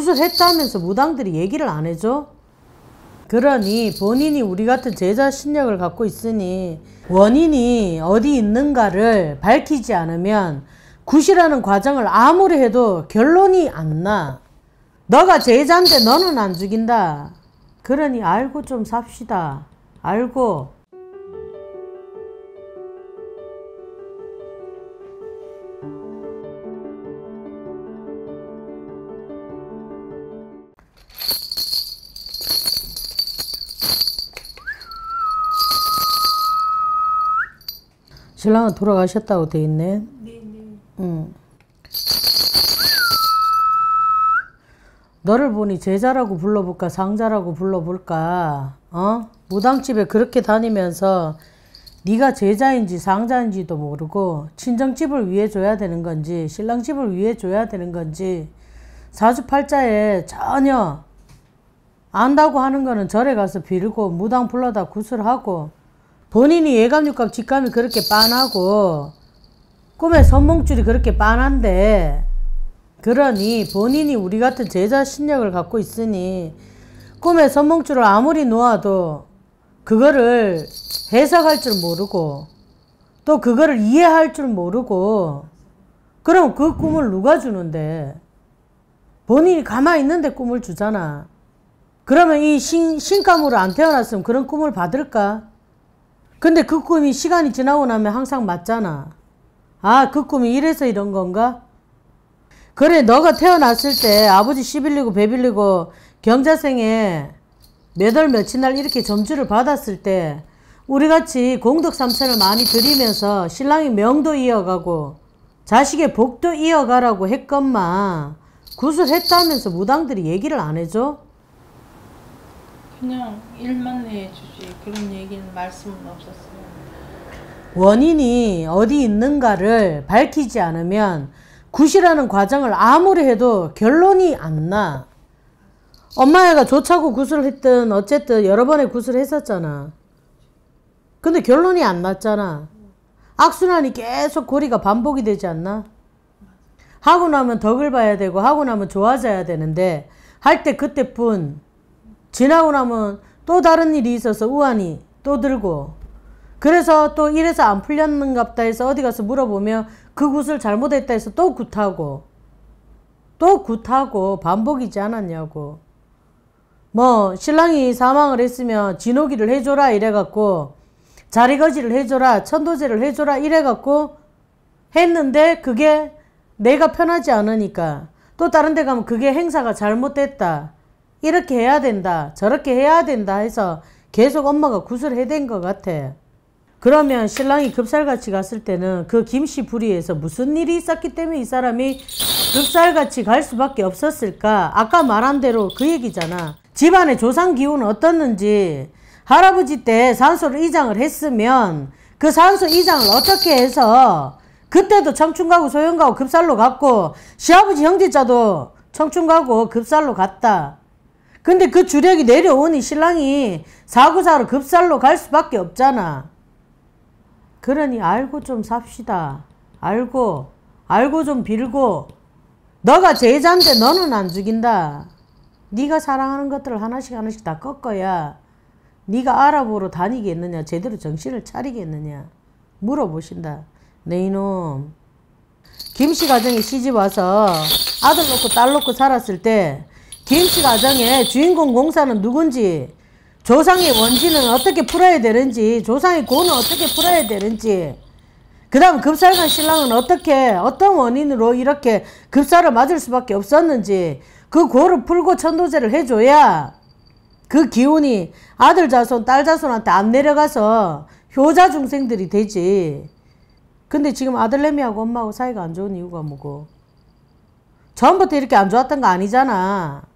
수을했다면서 무당들이 얘기를 안 해줘? 그러니 본인이 우리 같은 제자 신력을 갖고 있으니 원인이 어디 있는가를 밝히지 않으면 굿이라는 과정을 아무리 해도 결론이 안 나. 너가 제자인데 너는 안 죽인다. 그러니 알고 좀 삽시다. 알고 신랑은 돌아가셨다고 돼 있네. 네, 네. 응. 너를 보니 제자라고 불러볼까 상자라고 불러볼까 어? 무당집에 그렇게 다니면서 네가 제자인지 상자인지도 모르고 친정집을 위해 줘야 되는 건지 신랑집을 위해 줘야 되는 건지 사주팔자에 전혀 안다고 하는 거는 절에 가서 빌고 무당 불러다 구슬하고 본인이 예감, 육각 직감이 그렇게 빤하고 꿈의 선봉줄이 그렇게 빤한데 그러니 본인이 우리 같은 제자 신력을 갖고 있으니 꿈의 선봉줄을 아무리 놓아도 그거를 해석할 줄 모르고 또 그거를 이해할 줄 모르고 그럼 그 꿈을 누가 주는데 본인이 가만히 있는데 꿈을 주잖아. 그러면 이 신, 신감으로 안 태어났으면 그런 꿈을 받을까? 근데 그 꿈이 시간이 지나고 나면 항상 맞잖아. 아, 그 꿈이 이래서 이런 건가? 그래, 너가 태어났을 때 아버지 시빌리고 배빌리고 경자생에 몇월 며칠 날 이렇게 점주를 받았을 때 우리같이 공덕삼천을 많이 드리면서 신랑이 명도 이어가고 자식의 복도 이어가라고 했건만 구슬했다면서 무당들이 얘기를 안 해줘? 그냥 일만 해주지 그런 얘기는 말씀은 없었어요. 원인이 어디 있는가를 밝히지 않으면 굿이라는 과정을 아무리 해도 결론이 안 나. 엄마 가 좋차고 굿을 했든 어쨌든 여러 번의 굿을 했었잖아. 근데 결론이 안 났잖아. 악순환이 계속 고리가 반복이 되지 않나? 하고 나면 덕을 봐야 되고 하고 나면 좋아져야 되는데 할 때 그때뿐 지나고 나면 또 다른 일이 있어서 우환이 또 들고 그래서 또 이래서 안 풀렸는갑다 해서 어디 가서 물어보면 그 굿을 잘못했다 해서 또 굿하고 또 굿하고 반복이지 않았냐고 뭐 신랑이 사망을 했으면 진호기를 해줘라 이래갖고 자리거지를 해줘라 천도제를 해줘라 이래갖고 했는데 그게 내가 편하지 않으니까 또 다른 데 가면 그게 행사가 잘못됐다 이렇게 해야 된다 저렇게 해야 된다 해서 계속 엄마가 구슬해댄 것 같아. 그러면 신랑이 급살같이 갔을 때는 그 김씨 부리에서 무슨 일이 있었기 때문에 이 사람이 급살같이 갈 수밖에 없었을까? 아까 말한 대로 그 얘기잖아. 집안의 조상 기운은 어떻는지 할아버지 때 산소를 이장을 했으면 그 산소 이장을 어떻게 해서 그때도 청춘가고 소영가고 급살로 갔고 시아버지 형제자도 청춘가고 급살로 갔다. 근데 그 주력이 내려오니 신랑이 사구사로 급살로 갈 수밖에 없잖아. 그러니 알고 좀 삽시다. 알고 알고 좀 빌고 너가 제자인데 너는 안 죽인다. 네가 사랑하는 것들을 하나씩 하나씩 다 꺾어야 네가 알아보러 다니겠느냐 제대로 정신을 차리겠느냐 물어보신다. 네 이놈 김씨 가정에 시집 와서 아들 놓고 딸 놓고 살았을 때 김치 가정의 주인공 공사는 누군지 조상의 원진은 어떻게 풀어야 되는지 조상의 고는 어떻게 풀어야 되는지 그 다음 급살간 신랑은 어떻게 어떤 원인으로 이렇게 급살을 맞을 수밖에 없었는지 그 고를 풀고 천도제를 해줘야 그 기운이 아들 자손 딸 자손한테 안 내려가서 효자 중생들이 되지 근데 지금 아들내미하고 엄마하고 사이가 안 좋은 이유가 뭐고 처음부터 이렇게 안 좋았던 거 아니잖아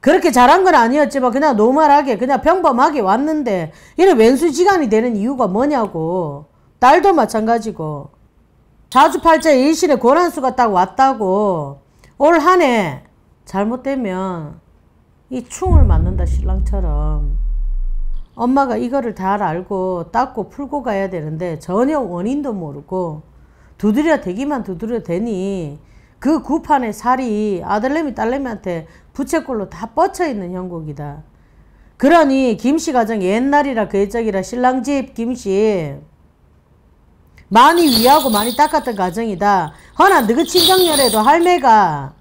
그렇게 잘한 건 아니었지만 뭐 그냥 노멀하게 그냥 평범하게 왔는데 이런 왼수지간이 되는 이유가 뭐냐고 딸도 마찬가지고 자주팔자 일신의 고난수가 딱 왔다고 올 한해 잘못되면 이 충을 맞는다 신랑처럼 엄마가 이거를 잘 알고 닦고 풀고 가야 되는데 전혀 원인도 모르고 두드려 대기만 두드려 대니 그 구판의 살이 아들내미 딸내미한테 부채꼴로 다 뻗쳐있는 형국이다. 그러니 김씨 가정 옛날이라 그적이라 신랑집 김씨 많이 위하고 많이 닦았던 가정이다. 허나 너 그 친정열에도 할매가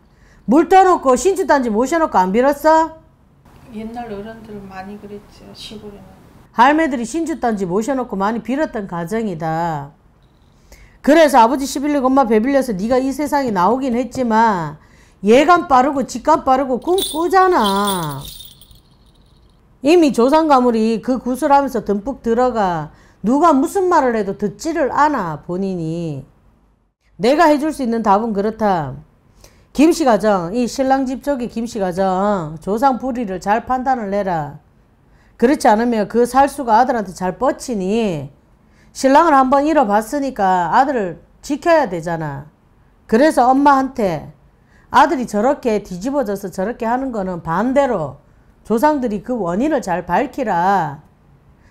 물 떠놓고 신주단지 모셔놓고 안 빌었어? 옛날 어른들은 많이 그랬죠. 시골에는. 할매들이 신주단지 모셔놓고 많이 빌었던 가정이다. 그래서 아버지 11력 엄마 배빌려서 네가 이 세상에 나오긴 했지만 예감 빠르고 직감 빠르고 꿈 꾸잖아. 이미 조상 가물이 그 구슬하면서 듬뿍 들어가 누가 무슨 말을 해도 듣지를 않아 본인이. 내가 해줄 수 있는 답은 그렇다. 김씨 가정, 이 신랑 집 쪽의 김씨 가정 조상 부리를잘 판단을 내라. 그렇지 않으면 그 살수가 아들한테 잘 뻗치니 신랑을 한번 잃어봤으니까 아들을 지켜야 되잖아. 그래서 엄마한테 아들이 저렇게 뒤집어져서 저렇게 하는 거는 반대로 조상들이 그 원인을 잘 밝히라.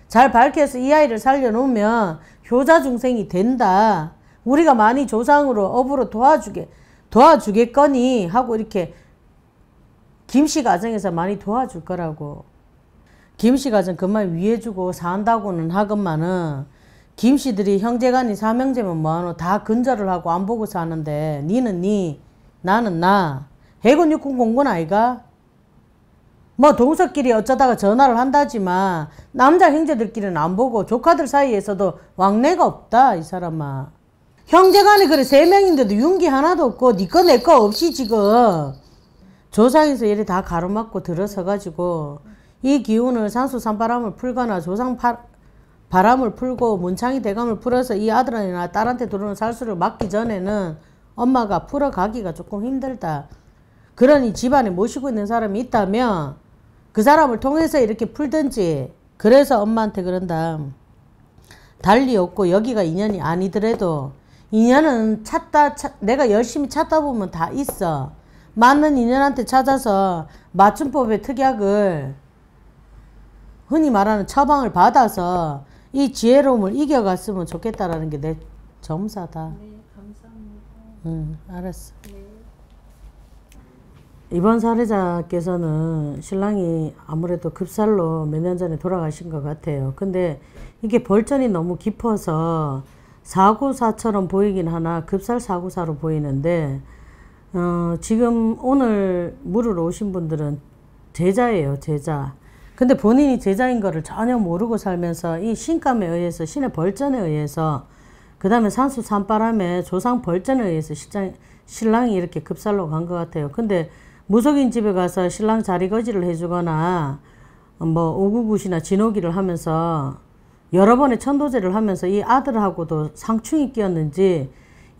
잘 밝혀서 이 아이를 살려놓으면 효자 중생이 된다. 우리가 많이 조상으로 업으로 도와주게 도와주겠거니 하고 이렇게 김씨 가정에서 많이 도와줄 거라고. 김씨 가정 그만 위해주고 산다고는 하건만은 김씨들이 형제간이 삼형제면 뭐하노 다 근절을 하고 안 보고 사는데 니는 니 나는 나 해군 육군 공군 아이가 뭐 동서끼리 어쩌다가 전화를 한다지만 남자 형제들끼리는 안 보고 조카들 사이에서도 왕래가 없다 이 사람아 형제간이 그래 세 명인데도 윤기 하나도 없고 니꺼 내거 없이 지금 조상에서 이래 다 가로막고 들어서 가지고 이 기운을 산수산바람을 풀거나 조상 파, 바람을 풀고 문창이 대감을 풀어서 이 아들이나 딸한테 들어오는 살수를 막기 전에는 엄마가 풀어가기가 조금 힘들다. 그러니 집안에 모시고 있는 사람이 있다면 그 사람을 통해서 이렇게 풀든지 그래서 엄마한테 그런다. 달리 없고 여기가 인연이 아니더라도 인연은 찾다 찾, 내가 열심히 찾다 보면 다 있어. 맞는 인연한테 찾아서 맞춤법의 특약을 흔히 말하는 처방을 받아서 이 지혜로움을 이겨갔으면 좋겠다라는 게 내 점사다. 네, 감사합니다. 응, 알았어. 네. 이번 사례자께서는 신랑이 아무래도 급살로 몇 년 전에 돌아가신 것 같아요. 근데 이게 벌전이 너무 깊어서 사고사처럼 보이긴 하나 급살 사고사로 보이는데 어, 지금 오늘 물으러 오신 분들은 제자예요, 제자. 근데 본인이 제자인 거를 전혀 모르고 살면서 이 신감에 의해서 신의 벌전에 의해서 그 다음에 산수 산바람에 조상 벌전에 의해서 시장, 신랑이 이렇게 급살로 간 것 같아요. 근데 무속인 집에 가서 신랑 자리거지를 해주거나 뭐오구구시나 진오기를 하면서 여러 번의 천도제를 하면서 이 아들하고도 상충이 끼었는지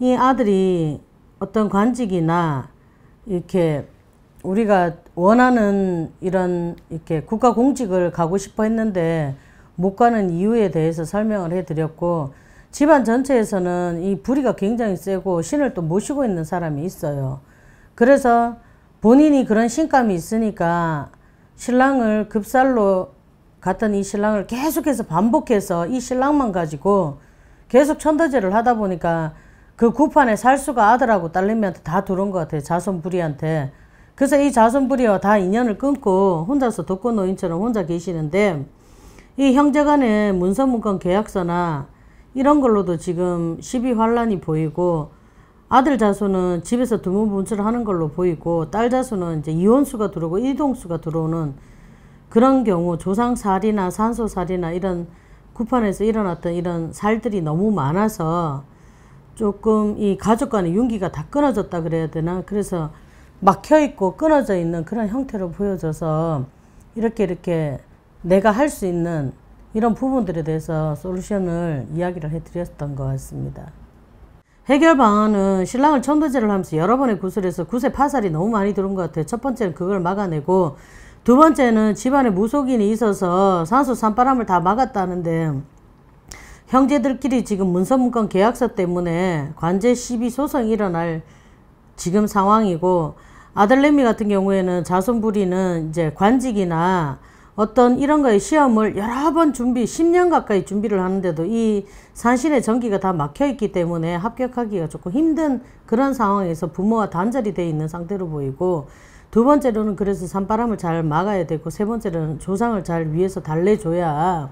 이 아들이 어떤 관직이나 이렇게 우리가 원하는 이런 이렇게 국가 공직을 가고 싶어 했는데 못 가는 이유에 대해서 설명을 해드렸고 집안 전체에서는 이 불의가 굉장히 세고 신을 또 모시고 있는 사람이 있어요. 그래서 본인이 그런 신감이 있으니까 신랑을 급살로 갔던 이 신랑을 계속해서 반복해서 이 신랑만 가지고 계속 천도제를 하다 보니까 그 구판에 살수가 아들하고 딸내미한테 다 들어온 것 같아요. 자손 부리한테. 그래서 이 자손부리와 다 인연을 끊고 혼자서 독거노인처럼 혼자 계시는데 이 형제 간의 문서문건 계약서나 이런 걸로도 지금 시비 환란이 보이고 아들 자손은 집에서 두문분출을 하는 걸로 보이고 딸 자손은 이제 이혼수가 들어오고 이동수가 들어오는 그런 경우 조상살이나 산소살이나 이런 구판에서 일어났던 이런 살들이 너무 많아서 조금 이 가족 간의 윤기가 다 끊어졌다 그래야 되나 그래서 막혀 있고 끊어져 있는 그런 형태로 보여져서 이렇게 이렇게 내가 할 수 있는 이런 부분들에 대해서 솔루션을 이야기를 해드렸던 것 같습니다. 해결 방안은 신랑을 천도제를 하면서 여러 번의 구슬해서 구세 파살이 너무 많이 들어온 것 같아요. 첫 번째는 그걸 막아내고 두 번째는 집안에 무속인이 있어서 산수 산바람을 다 막았다는데 형제들끼리 지금 문서문건 계약서 때문에 관제 시비 소송이 일어날 지금 상황이고 아들내미 같은 경우에는 자손부리는 이제 관직이나 어떤 이런 거에 시험을 여러 번 준비, 10년 가까이 준비를 하는데도 이 산신의 전기가 다 막혀 있기 때문에 합격하기가 조금 힘든 그런 상황에서 부모와 단절이 돼 있는 상태로 보이고 두 번째로는 그래서 산바람을 잘 막아야 되고 세 번째로는 조상을 잘 위해서 달래줘야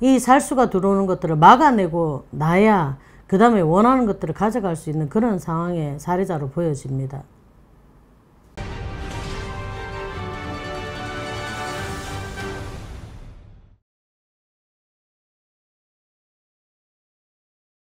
이 살수가 들어오는 것들을 막아내고 나야 그 다음에 원하는 것들을 가져갈 수 있는 그런 상황의 사례자로 보여집니다.